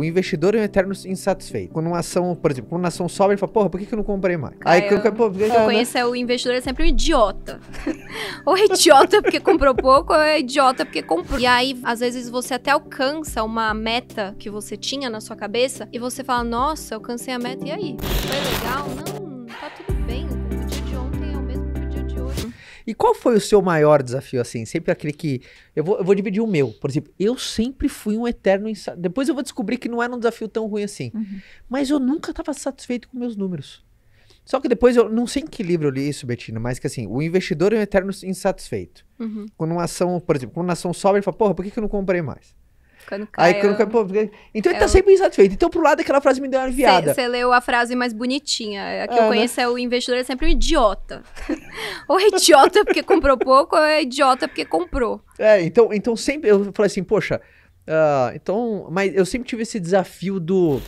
O investidor é um eterno insatisfeito. Quando uma ação, por exemplo, quando uma ação sobe, ele fala, porra, por que, que eu não comprei mais? Ah, aí quando eu, eu né? conheço né? o investidor, é sempre um idiota. ou é idiota porque comprou pouco, ou é idiota porque comprou. E aí, às vezes, você até alcança uma meta que você tinha na sua cabeça e você fala, nossa, eu alcancei a meta, e aí? Foi legal? Não. E qual foi o seu maior desafio, assim? Sempre aquele que. Eu vou, eu vou dividir o meu. Por exemplo, eu sempre fui um eterno. Insa... Depois eu vou descobrir que não era um desafio tão ruim assim. Uhum. Mas eu nunca estava satisfeito com meus números. Só que depois eu não sei em que livro eu li isso, Betina, mas que assim, o investidor é um eterno insatisfeito. Uhum. Quando uma ação, por exemplo, quando uma ação sobe, ele fala, porra, por que, que eu não comprei mais? aí quando cai, pô, Então ele tá é sempre insatisfeito. Então, pro lado, aquela frase me deu uma viada. Você leu a frase mais bonitinha. A que é, eu né? conheço né? é o investidor é sempre um idiota. ou é idiota porque comprou pouco, ou é idiota porque comprou. É, então, então sempre eu falei assim, poxa, uh, então. Mas eu sempre tive esse desafio do.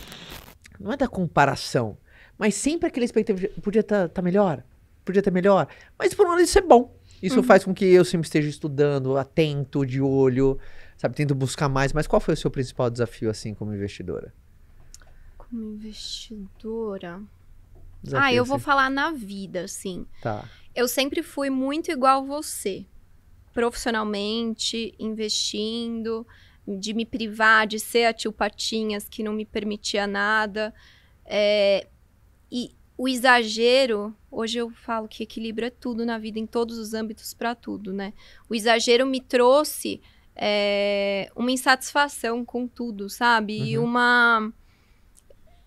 Não é da comparação, mas sempre aquele expectativa. Podia estar tá, tá melhor, podia estar tá melhor. Mas por um lado, isso é bom. Isso uhum. faz com que eu sempre esteja estudando, atento, de olho sabe, buscar mais. Mas qual foi o seu principal desafio, assim, como investidora? Como investidora? Desafio, ah, eu vou assim. falar na vida, assim. Tá. Eu sempre fui muito igual você. Profissionalmente, investindo, de me privar, de ser a tio Patinhas, que não me permitia nada. É, e o exagero, hoje eu falo que equilíbrio é tudo na vida, em todos os âmbitos, para tudo, né? O exagero me trouxe é, uma insatisfação com tudo, sabe? Uhum. E uma.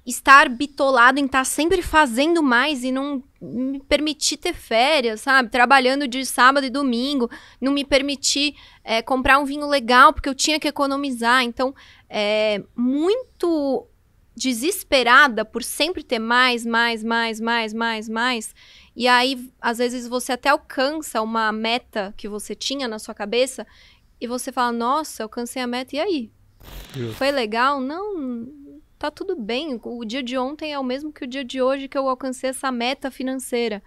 Estar bitolado em estar tá sempre fazendo mais e não me permitir ter férias, sabe? Trabalhando de sábado e domingo, não me permitir é, comprar um vinho legal porque eu tinha que economizar. Então, é muito desesperada por sempre ter mais, mais, mais, mais, mais, mais. E aí, às vezes, você até alcança uma meta que você tinha na sua cabeça e você fala, nossa, alcancei a meta, e aí? Justo. Foi legal? Não, tá tudo bem. O dia de ontem é o mesmo que o dia de hoje que eu alcancei essa meta financeira.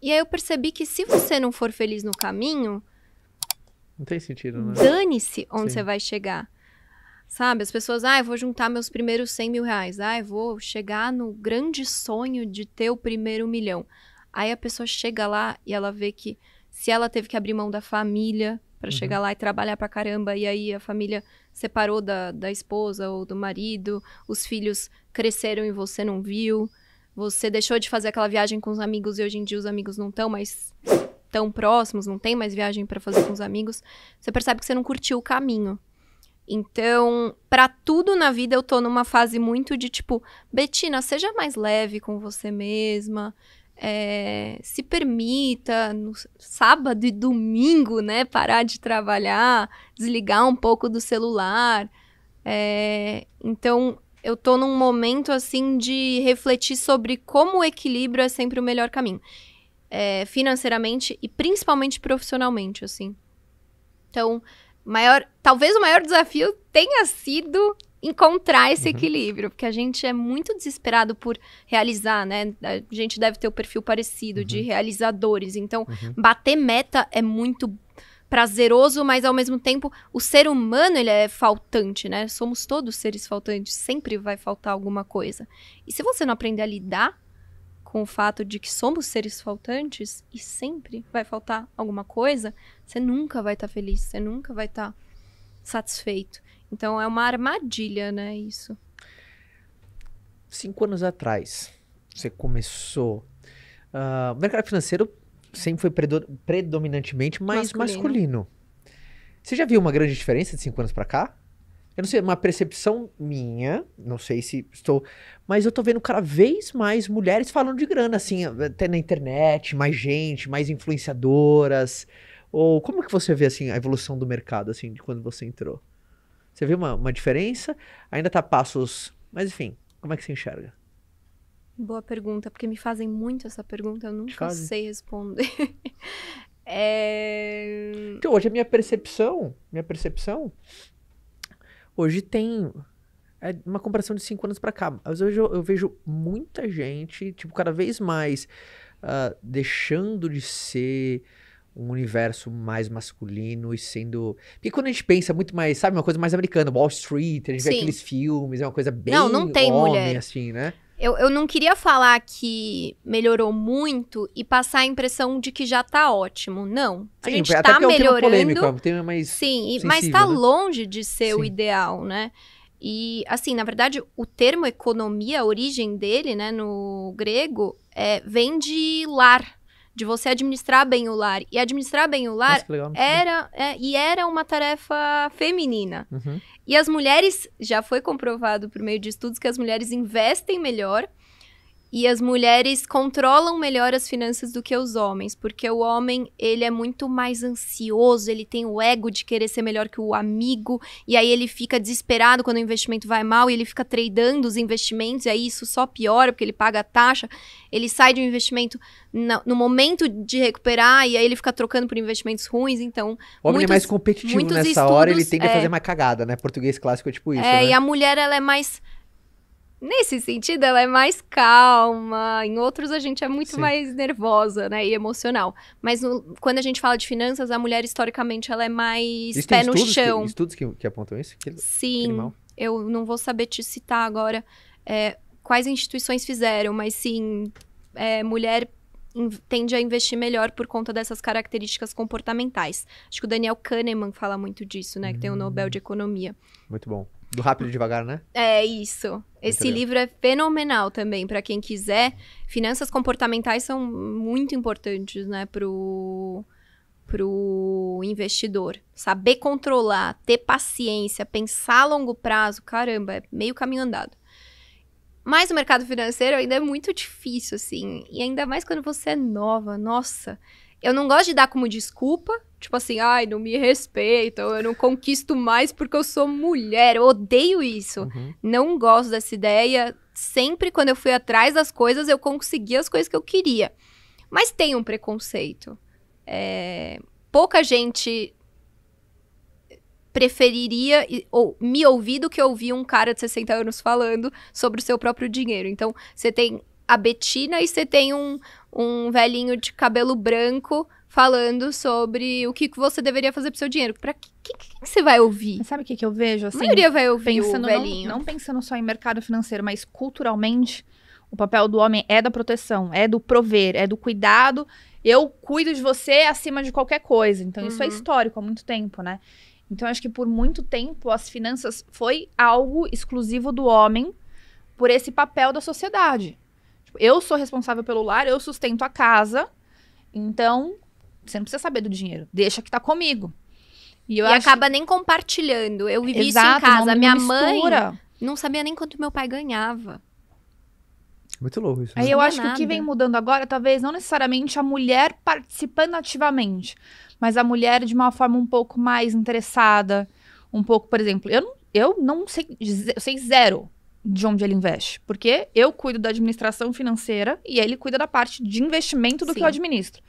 E aí eu percebi que se você não for feliz no caminho. Não tem sentido, né? Dane-se onde Sim. você vai chegar. Sabe, as pessoas, ah, eu vou juntar meus primeiros 100 mil reais, ah, eu vou chegar no grande sonho de ter o primeiro milhão. Aí a pessoa chega lá e ela vê que se ela teve que abrir mão da família, para uhum. chegar lá e trabalhar para caramba. E aí a família separou da, da esposa ou do marido, os filhos cresceram e você não viu. Você deixou de fazer aquela viagem com os amigos e hoje em dia os amigos não estão mais tão próximos, não tem mais viagem para fazer com os amigos. Você percebe que você não curtiu o caminho. Então, para tudo na vida eu tô numa fase muito de tipo, Betina, seja mais leve com você mesma é, se permita no sábado e domingo, né, parar de trabalhar, desligar um pouco do celular. É, então, eu tô num momento assim de refletir sobre como o equilíbrio é sempre o melhor caminho, é, financeiramente e principalmente profissionalmente, assim. Então, maior, talvez o maior desafio tenha sido encontrar esse uhum. equilíbrio, porque a gente é muito desesperado por realizar, né? A gente deve ter o um perfil parecido uhum. de realizadores. Então, uhum. bater meta é muito prazeroso, mas ao mesmo tempo o ser humano ele é faltante, né? Somos todos seres faltantes, sempre vai faltar alguma coisa. E se você não aprender a lidar com o fato de que somos seres faltantes e sempre vai faltar alguma coisa, você nunca vai estar tá feliz, você nunca vai estar tá satisfeito. Então é uma armadilha, né? Isso. Cinco anos atrás, você começou. Uh, o mercado financeiro sempre foi predominantemente mais masculino. masculino. Você já viu uma grande diferença de cinco anos para cá? Eu não sei, uma percepção minha, não sei se estou, mas eu tô vendo cada vez mais mulheres falando de grana, assim, até na internet, mais gente, mais influenciadoras. Ou como que você vê assim a evolução do mercado assim de quando você entrou? Você vê uma, uma diferença? Ainda está passos. Mas enfim, como é que você enxerga? Boa pergunta, porque me fazem muito essa pergunta, eu nunca sei responder. é... Então, hoje a minha percepção, minha percepção, hoje tem é uma comparação de cinco anos para cá. Às vezes eu, eu, vejo muita gente, tipo, cada vez mais uh, deixando de ser um universo mais masculino e sendo. Porque quando a gente pensa muito mais, sabe, uma coisa mais americana, Wall Street, a gente Sim. vê aqueles filmes, é uma coisa bem não, não tem homem, mulher. assim, né? Eu, eu não queria falar que melhorou muito e passar a impressão de que já tá ótimo. Não. A Sim, gente até tá melhorando. É um polêmico, é um tema mais Sim, sensível, mas tá né? longe de ser Sim. o ideal, né? E, assim, na verdade, o termo economia, a origem dele, né, no grego, é, vem de lar, de você administrar bem o lar. E administrar bem o lar Nossa, era é, e era uma tarefa feminina. Uhum. E as mulheres, já foi comprovado por meio de estudos que as mulheres investem melhor e as mulheres controlam melhor as finanças do que os homens, porque o homem, ele é muito mais ansioso, ele tem o ego de querer ser melhor que o amigo, e aí ele fica desesperado quando o investimento vai mal, e ele fica tradando os investimentos, e aí isso só piora, porque ele paga a taxa, ele sai de um investimento no momento de recuperar, e aí ele fica trocando por investimentos ruins, então... O homem é muitos, é mais competitivo nessa estudos, hora, ele tende é, a fazer é mais cagada, né? Português clássico é tipo isso, É, né? e a mulher, ela é mais Nesse sentido, ela é mais calma. Em outros, a gente é muito Sim. mais nervosa, né? E emocional. Mas no, quando a gente fala de finanças, a mulher, historicamente, ela é mais pé no chão. Que, estudos que, que apontam isso? Que, Sim. Que eu não vou saber te citar agora é, quais instituições fizeram, mas sim, é, mulher tende a investir melhor por conta dessas características comportamentais. Acho que o Daniel Kahneman fala muito disso, né? Que tem o Nobel de hum. Economia. Muito bom. Do Rápido e Devagar, né? É, isso. Esse livro é fenomenal também, para quem quiser. Finanças comportamentais são muito importantes, né, pro, pro investidor. Saber controlar, ter paciência, pensar a longo prazo, caramba, é meio caminho andado. Mas o mercado financeiro ainda é muito difícil, assim. E ainda mais quando você é nova, nossa. Eu não gosto de dar como desculpa tipo assim, ai, não me respeitam, eu não conquisto mais porque eu sou mulher, eu odeio isso. Uhum. Não gosto dessa ideia. Sempre quando eu fui atrás das coisas, eu consegui as coisas que eu queria. Mas tem um preconceito. É... Pouca gente preferiria ou me ouvir do que ouvir um cara de 60 anos falando sobre o seu próprio dinheiro. Então, você tem a Betina e você tem um, um velhinho de cabelo branco falando sobre o que você deveria fazer pro seu dinheiro. Pra que, que, que você vai ouvir? Mas sabe o que, que eu vejo? Assim, a maioria vai ouvir pensando, o velhinho. Não, não pensando só em mercado financeiro, mas culturalmente, o papel do homem é da proteção, é do prover, é do cuidado. Eu cuido de você acima de qualquer coisa. Então, uhum. isso é uhum. histórico há muito tempo, né? Então, acho que por muito tempo as finanças foi algo exclusivo do homem por esse papel da sociedade. Tipo, eu sou responsável pelo lar, eu sustento a casa. Então, você não precisa saber do dinheiro. Deixa que tá comigo. E, eu e acho... acaba nem compartilhando. Eu vivi Exato, isso em casa. Minha mãe não sabia nem quanto meu pai ganhava. Muito louco isso. Né? Aí eu é acho que o que vem mudando agora, talvez não necessariamente a mulher participando ativamente, mas a mulher de uma forma um pouco mais interessada, um pouco, por exemplo, eu não, eu não sei, eu sei zero de onde ele investe, porque eu cuido da administração financeira e ele cuida da parte de investimento do Sim. que eu administro.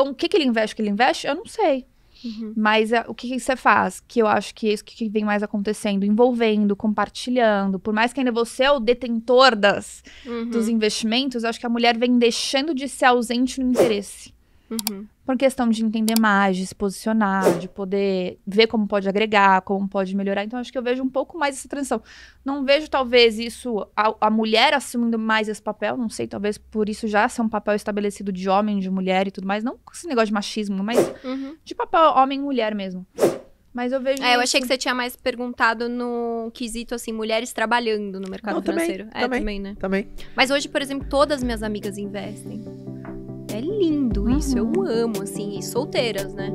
Então, o que, que ele investe, o que ele investe, eu não sei. Uhum. Mas a, é, o que, que, você faz? Que eu acho que é isso que vem mais acontecendo, envolvendo, compartilhando. Por mais que ainda você é o detentor das, uhum. dos investimentos, eu acho que a mulher vem deixando de ser ausente no interesse. Uhum por questão de entender mais, de se posicionar, de poder ver como pode agregar, como pode melhorar. Então, acho que eu vejo um pouco mais essa transição. Não vejo, talvez, isso, a, a mulher assumindo mais esse papel, não sei, talvez por isso já ser um papel estabelecido de homem, de mulher e tudo mais. Não esse negócio de machismo, mas uhum. de papel homem-mulher mesmo. Mas eu vejo. É, eu achei que você tinha mais perguntado no quesito, assim, mulheres trabalhando no mercado não, financeiro. Também, é, também, também, né? Também. Mas hoje, por exemplo, todas minhas amigas investem lindo isso. Eu amo, assim, solteiras, né?